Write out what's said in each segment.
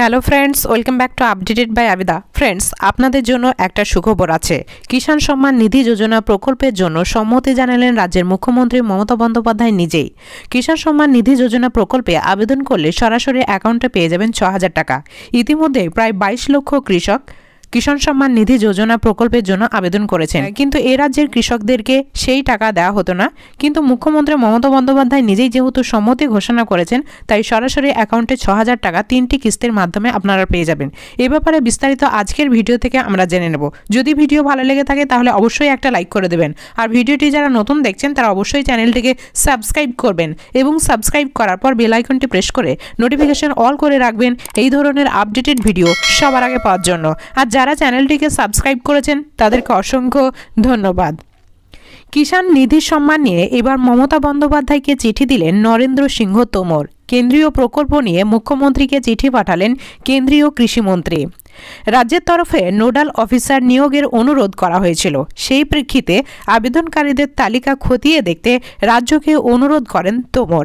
Hello friends welcome back to updated by Abida friends আপনাদের জন্য একটা সুখবর আছে কিষাণ সম্মান নিধি যোজনা প্রকল্পের জন্য সম্মতি জানালেন রাজ্যের মুখ্যমন্ত্রী মমতা বন্দ্যোপাধ্যায় নিজেই কিষাণ সম্মান নিধি যোজনা প্রকল্পে আবেদন করলে সরাসরি অ্যাকাউন্টে পেয়ে যাবেন ছ হাজার টাকা ইতিমধ্যে প্রায় বাইশ লক্ষ কৃষক কিষাণ সম্মান নিধি যোজনা প্রকল্পের জন্য আবেদন করেছেন হ্যাঁ। কিন্তু এ রাজ্যের কৃষকদেরকে সেই টাকা দেওয়া হতো না কিন্তু মুখ্যমন্ত্রী মমতা বন্দ্যোপাধ্যায় নিজেই যেহেতু সম্মতি ঘোষণা করেছেন তাই সরাসরি অ্যাকাউন্টে ছ হাজার টাকা তিনটি কিস্তির মাধ্যমে আপনারা পেয়ে যাবেন এ ব্যাপারে বিস্তারিত আজকের ভিডিও থেকে আমরা জেনে নেব যদি ভিডিও ভালো লেগে থাকে তাহলে অবশ্যই একটা লাইক করে দেবেন আর ভিডিওটি যারা নতুন দেখছেন তারা অবশ্যই চ্যানেলটিকে সাবস্ক্রাইব করবেন এবং সাবস্ক্রাইব করার পর বেল প্রেস করে নোটিফিকেশন অল করে রাখবেন এই ধরনের আপডেটেড ভিডিও সবার আগে পাওয়ার জন্য আর যারা চ্যানেলটিকে সাবস্ক্রাইব করেছেন তাদেরকে অসংখ্য ধন্যবাদ কিষাণ নিধি সম্মান নিয়ে এবার মমতা বন্দ্যোপাধ্যায়কে চিঠি দিলেন নরেন্দ্র সিংহ তোমর কেন্দ্রীয় প্রকল্প নিয়ে মুখ্যমন্ত্রীকে চিঠি পাঠালেন কেন্দ্রীয় কৃষিমন্ত্রী রাজ্যের তরফে নোডাল অফিসার নিয়োগের অনুরোধ করা হয়েছিল সেই প্রেক্ষিতে আবেদনকারীদের তালিকা খতিয়ে দেখতে রাজ্যকে অনুরোধ করেন তোমর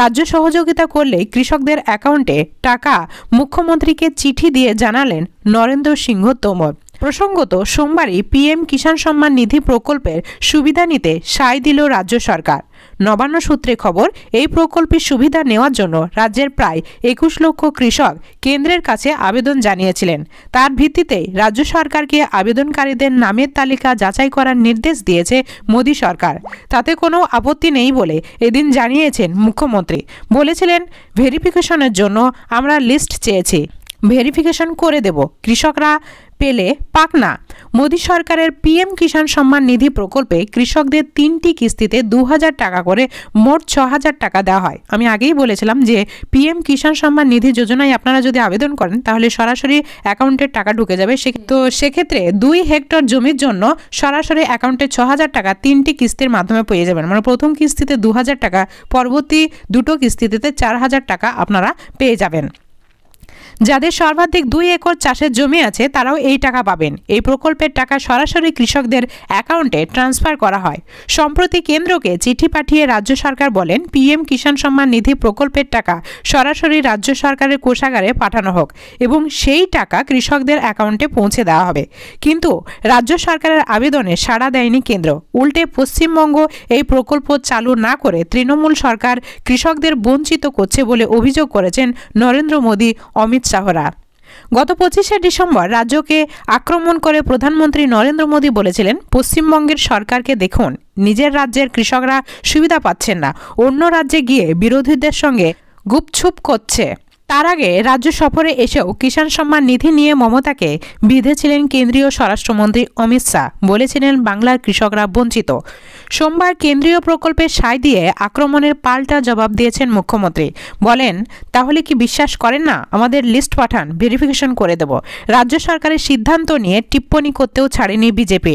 রাজ্য সহযোগিতা করলে কৃষকদের অ্যাকাউন্টে টাকা মুখ্যমন্ত্রীকে চিঠি দিয়ে জানালেন নরেন্দ্র সিংহ তোমর প্রসঙ্গত সোমবারই পিএম কিষাণ সম্মান নিধি প্রকল্পের সুবিধা নিতে সায় দিল রাজ্য সরকার নবান্ন সূত্রে খবর এই প্রকল্পের সুবিধা নেওয়ার জন্য রাজ্যের প্রায় একুশ লক্ষ কৃষক কেন্দ্রের কাছে আবেদন জানিয়েছিলেন তার ভিত্তিতেই রাজ্য সরকারকে আবেদনকারীদের নামের তালিকা যাচাই করার নির্দেশ দিয়েছে মোদী সরকার তাতে কোনো আপত্তি নেই বলে এদিন জানিয়েছেন মুখ্যমন্ত্রী বলেছিলেন ভেরিফিকেশনের জন্য আমরা লিস্ট চেয়েছি ভেরিফিকেশন করে দেব কৃষকরা পেলে পাক না মোদী সরকারের পিএম কিষাণ সম্মান নিধি প্রকল্পে কৃষকদের তিনটি কিস্তিতে দু টাকা করে মোট ছ টাকা দেওয়া হয় আমি আগেই বলেছিলাম যে পিএম কিষাণ সম্মান নিধি যোজনায় আপনারা যদি আবেদন করেন তাহলে সরাসরি অ্যাকাউন্টের টাকা ঢুকে যাবে সে তো সেক্ষেত্রে দুই হেক্টর জমির জন্য সরাসরি অ্যাকাউন্টে ছ টাকা তিনটি কিস্তির মাধ্যমে পেয়ে যাবেন মানে প্রথম কিস্তিতে দু টাকা পরবর্তী দুটো কিস্তিতে চার হাজার টাকা আপনারা পেয়ে যাবেন যাদের সর্বাধিক দুই একর চাষের জমি আছে তারাও এই টাকা পাবেন এই প্রকল্পের টাকা সরাসরি কৃষকদের অ্যাকাউন্টে ট্রান্সফার করা হয় সম্প্রতি কেন্দ্রকে চিঠি পাঠিয়ে রাজ্য সরকার বলেন পিএম কিষাণ সম্মান নিধি প্রকল্পের টাকা সরাসরি রাজ্য সরকারের কোষাগারে পাঠানো হোক এবং সেই টাকা কৃষকদের অ্যাকাউন্টে পৌঁছে দেওয়া হবে কিন্তু রাজ্য সরকারের আবেদনে সাড়া দেয়নি কেন্দ্র উল্টে পশ্চিমবঙ্গ এই প্রকল্প চালু না করে তৃণমূল সরকার কৃষকদের বঞ্চিত করছে বলে অভিযোগ করেছেন নরেন্দ্র মোদী অমিত বাদশাহরা গত পঁচিশে ডিসেম্বর রাজ্যকে আক্রমণ করে প্রধানমন্ত্রী নরেন্দ্র মোদী বলেছিলেন পশ্চিমবঙ্গের সরকারকে দেখুন নিজের রাজ্যের কৃষকরা সুবিধা পাচ্ছেন না অন্য রাজ্যে গিয়ে বিরোধীদের সঙ্গে গুপছুপ করছে তার আগে রাজ্য সফরে এসেও কিষাণ সম্মান নিধি নিয়ে মমতাকে বিঁধেছিলেন কেন্দ্রীয় স্বরাষ্ট্রমন্ত্রী অমিত শাহ বলেছিলেন বাংলার কৃষকরা বঞ্চিত সোমবার কেন্দ্রীয় প্রকল্পে সায় দিয়ে আক্রমণের পাল্টা জবাব দিয়েছেন মুখ্যমন্ত্রী বলেন তাহলে কি বিশ্বাস করেন না আমাদের লিস্ট পাঠান ভেরিফিকেশন করে দেব রাজ্য সরকারের সিদ্ধান্ত নিয়ে টিপ্পণী করতেও ছাড়েনি বিজেপি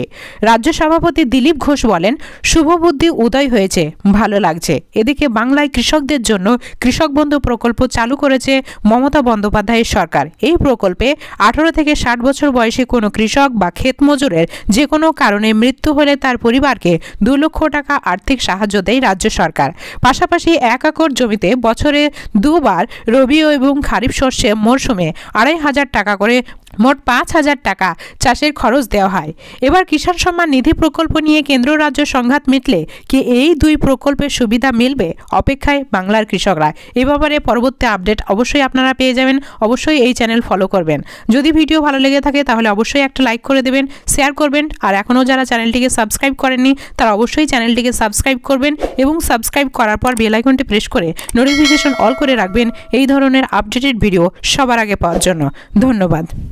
রাজ্য সভাপতি দিলীপ ঘোষ বলেন শুভবুদ্ধি উদয় হয়েছে ভালো লাগছে এদিকে বাংলায় কৃষকদের জন্য কৃষক বন্ধু প্রকল্প চালু করেছে মমতা বন্দ্যোপাধ্যায়ের সরকার এই প্রকল্পে আঠারো থেকে ষাট বছর বয়সী কোনো কৃষক বা ক্ষেত মজুরের যে কোনো কারণে মৃত্যু হলে তার পরিবারকে দু লক্ষ টাকা আর্থিক সাহায্য দেয় রাজ্য সরকার পাশাপাশি এক একর জমিতে বছরে দুবার রবি এবং খারিফ শস্যে মরশুমে আড়াই হাজার টাকা করে মোট পাঁচ হাজার টাকা চাষের খরচ দেওয়া হয় এবার কিষাণ সম্মান নিধি প্রকল্প নিয়ে কেন্দ্র রাজ্য সংঘাত মিটলে কি এই দুই প্রকল্পের সুবিধা মিলবে অপেক্ষায় বাংলার কৃষকরা এ ব্যাপারে পরবর্তী আপডেট অবশ্যই আপনারা পেয়ে যাবেন অবশ্যই এই চ্যানেল ফলো করবেন যদি ভিডিও ভালো লেগে থাকে তাহলে অবশ্যই একটা লাইক করে দেবেন শেয়ার করবেন আর এখনও যারা চ্যানেলটিকে সাবস্ক্রাইব করেননি তারা অবশ্যই চ্যানেলটিকে সাবস্ক্রাইব করবেন এবং সাবস্ক্রাইব করার পর বেলাইকনটি প্রেস করে নোটিফিকেশন অল করে রাখবেন এই ধরনের আপডেটেড ভিডিও সবার আগে পাওয়ার জন্য ধন্যবাদ